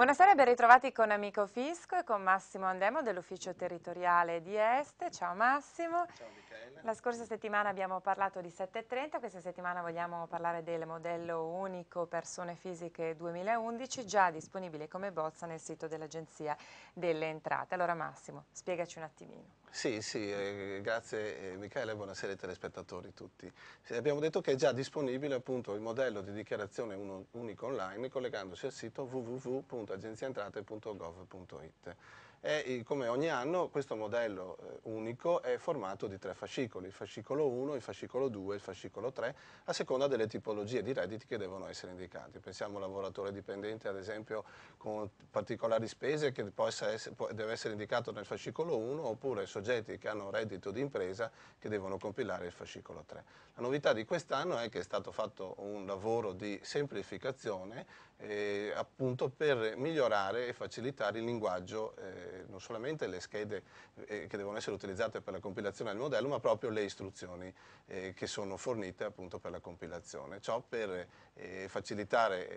Buonasera ben ritrovati con Amico Fisco e con Massimo Andemo dell'ufficio territoriale di Este. Ciao Massimo. Ciao Michele. La scorsa settimana abbiamo parlato di 7.30, questa settimana vogliamo parlare del modello unico persone fisiche 2011 già disponibile come bozza nel sito dell'Agenzia delle Entrate. Allora Massimo, spiegaci un attimino. Sì, sì, eh, grazie eh, Michele, buonasera ai telespettatori tutti. Sì, abbiamo detto che è già disponibile appunto il modello di dichiarazione uno, unico online collegandosi al sito www.agenziaentrate.gov.it. E eh, come ogni anno questo modello eh, unico è formato di tre fascicoli, il fascicolo 1, il fascicolo 2 e il fascicolo 3, a seconda delle tipologie di redditi che devono essere indicati. Pensiamo al lavoratore dipendente ad esempio con particolari spese che essere, deve essere indicato nel fascicolo 1 oppure soggetti che hanno reddito di impresa che devono compilare il fascicolo 3. La novità di quest'anno è che è stato fatto un lavoro di semplificazione eh, appunto per migliorare e facilitare il linguaggio eh, non solamente le schede eh, che devono essere utilizzate per la compilazione del modello, ma proprio le istruzioni eh, che sono fornite appunto per la compilazione. Ciò per eh, facilitare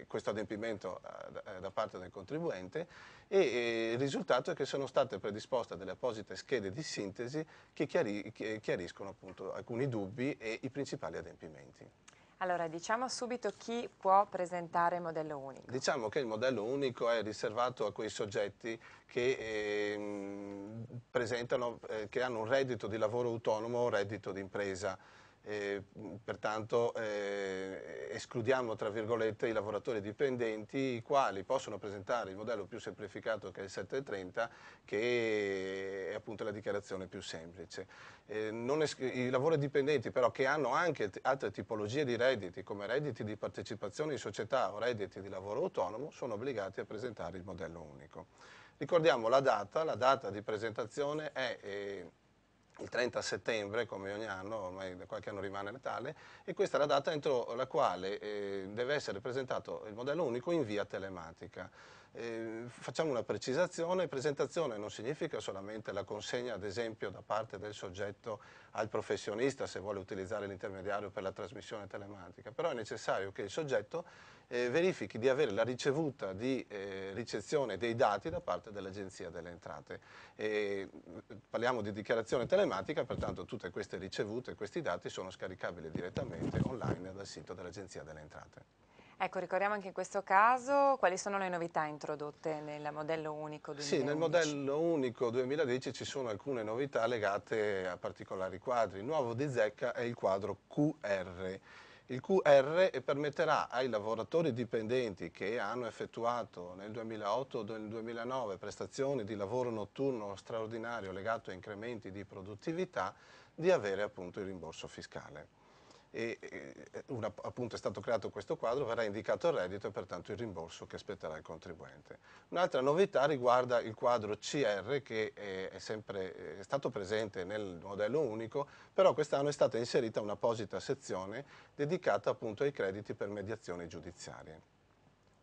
eh, questo adempimento eh, da parte del contribuente e il risultato è che sono state predisposte delle apposite schede di sintesi che, chiari che chiariscono appunto alcuni dubbi e i principali adempimenti. Allora, diciamo subito chi può presentare il modello unico. Diciamo che il modello unico è riservato a quei soggetti che, eh, eh, che hanno un reddito di lavoro autonomo o un reddito di impresa. Eh, pertanto eh, escludiamo tra virgolette i lavoratori dipendenti i quali possono presentare il modello più semplificato che è il 730 che è appunto la dichiarazione più semplice. Eh, I lavoratori dipendenti però che hanno anche altre tipologie di redditi come redditi di partecipazione in società o redditi di lavoro autonomo sono obbligati a presentare il modello unico. Ricordiamo la data, la data di presentazione è eh, il 30 settembre, come ogni anno, ormai da qualche anno rimane Natale, e questa è la data entro la quale eh, deve essere presentato il modello unico in via telematica. Eh, facciamo una precisazione, presentazione non significa solamente la consegna ad esempio da parte del soggetto al professionista se vuole utilizzare l'intermediario per la trasmissione telematica, però è necessario che il soggetto eh, verifichi di avere la ricevuta di eh, ricezione dei dati da parte dell'Agenzia delle Entrate. E, eh, parliamo di dichiarazione telematica, pertanto tutte queste ricevute, questi dati sono scaricabili direttamente online dal sito dell'Agenzia delle Entrate. Ecco, ricordiamo anche in questo caso quali sono le novità introdotte nel modello unico 2010. Sì, nel modello unico 2010 ci sono alcune novità legate a particolari quadri. Il nuovo di Zecca è il quadro QR. Il QR permetterà ai lavoratori dipendenti che hanno effettuato nel 2008 o nel 2009 prestazioni di lavoro notturno straordinario legato a incrementi di produttività di avere appunto il rimborso fiscale e eh, una, appunto è stato creato questo quadro, verrà indicato il reddito e pertanto il rimborso che spetterà il contribuente. Un'altra novità riguarda il quadro CR che è, è sempre è stato presente nel modello unico, però quest'anno è stata inserita un'apposita sezione dedicata appunto ai crediti per mediazioni giudiziarie.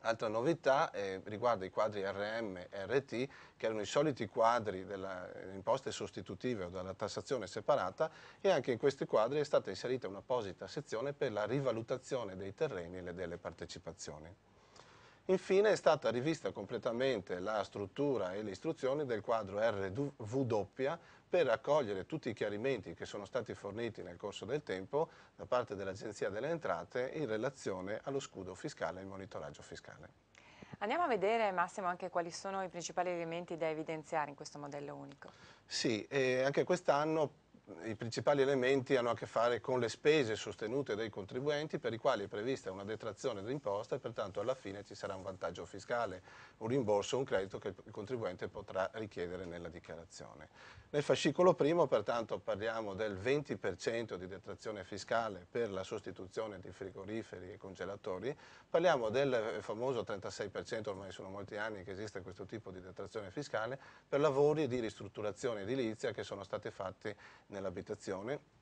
Altra novità eh, riguarda i quadri RM e RT, che erano i soliti quadri delle eh, imposte sostitutive o della tassazione separata e anche in questi quadri è stata inserita un'apposita sezione per la rivalutazione dei terreni e delle partecipazioni. Infine è stata rivista completamente la struttura e le istruzioni del quadro RW per accogliere tutti i chiarimenti che sono stati forniti nel corso del tempo da parte dell'Agenzia delle Entrate in relazione allo scudo fiscale e il monitoraggio fiscale. Andiamo a vedere Massimo anche quali sono i principali elementi da evidenziare in questo modello unico. Sì, anche quest'anno i principali elementi hanno a che fare con le spese sostenute dai contribuenti per i quali è prevista una detrazione d'imposta e pertanto alla fine ci sarà un vantaggio fiscale, un rimborso, un credito che il contribuente potrà richiedere nella dichiarazione. Nel fascicolo primo pertanto parliamo del 20% di detrazione fiscale per la sostituzione di frigoriferi e congelatori, parliamo del eh, famoso 36%, ormai sono molti anni che esiste questo tipo di detrazione fiscale, per lavori di ristrutturazione edilizia che sono stati fatti nell'abitazione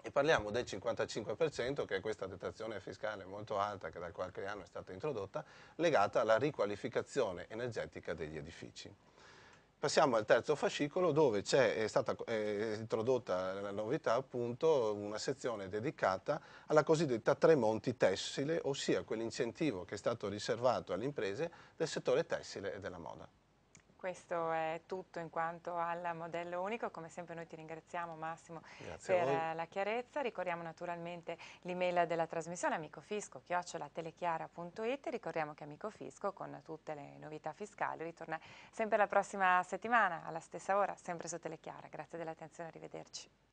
e parliamo del 55% che è questa detrazione fiscale molto alta che da qualche anno è stata introdotta legata alla riqualificazione energetica degli edifici. Passiamo al terzo fascicolo dove è stata eh, introdotta la novità appunto una sezione dedicata alla cosiddetta Tremonti Tessile, ossia quell'incentivo che è stato riservato alle imprese del settore tessile e della moda. Questo è tutto in quanto al modello unico, come sempre noi ti ringraziamo Massimo Grazie per la chiarezza, ricordiamo naturalmente l'email della trasmissione amicofisco chiocciolatelechiara.it, ricordiamo che Amico Fisco con tutte le novità fiscali ritorna sempre la prossima settimana alla stessa ora, sempre su Telechiara, grazie dell'attenzione, arrivederci.